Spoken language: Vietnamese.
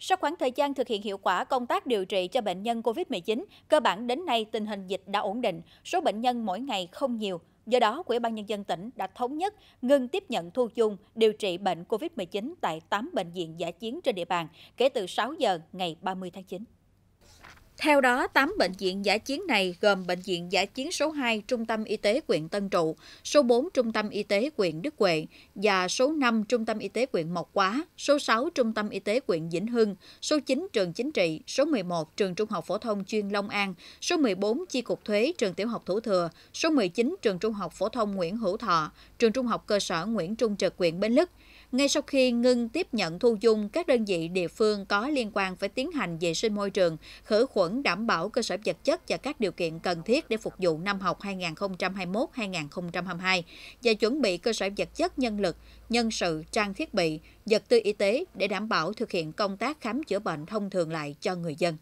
Sau khoảng thời gian thực hiện hiệu quả công tác điều trị cho bệnh nhân COVID-19, cơ bản đến nay tình hình dịch đã ổn định, số bệnh nhân mỗi ngày không nhiều. Do đó, Quỹ ban Nhân dân tỉnh đã thống nhất ngừng tiếp nhận thu dung điều trị bệnh COVID-19 tại 8 bệnh viện giả chiến trên địa bàn kể từ 6 giờ ngày 30 tháng 9. Theo đó, 8 bệnh viện giả chiến này gồm Bệnh viện giả chiến số 2 Trung tâm Y tế quyện Tân Trụ, số 4 Trung tâm Y tế quyện Đức Huệ và số 5 Trung tâm Y tế quyện Mộc Quá, số 6 Trung tâm Y tế quyện Vĩnh Hưng, số 9 Trường Chính trị, số 11 Trường Trung học Phổ thông chuyên Long An, số 14 Chi cục Thuế Trường Tiểu học Thủ Thừa, số 19 Trường Trung học Phổ thông Nguyễn Hữu Thọ, Trường Trung học Cơ sở Nguyễn Trung Trực quyện Bến Lức, ngay sau khi ngưng tiếp nhận thu dung, các đơn vị địa phương có liên quan phải tiến hành vệ sinh môi trường, khử khuẩn đảm bảo cơ sở vật chất và các điều kiện cần thiết để phục vụ năm học 2021-2022 và chuẩn bị cơ sở vật chất nhân lực, nhân sự, trang thiết bị, vật tư y tế để đảm bảo thực hiện công tác khám chữa bệnh thông thường lại cho người dân.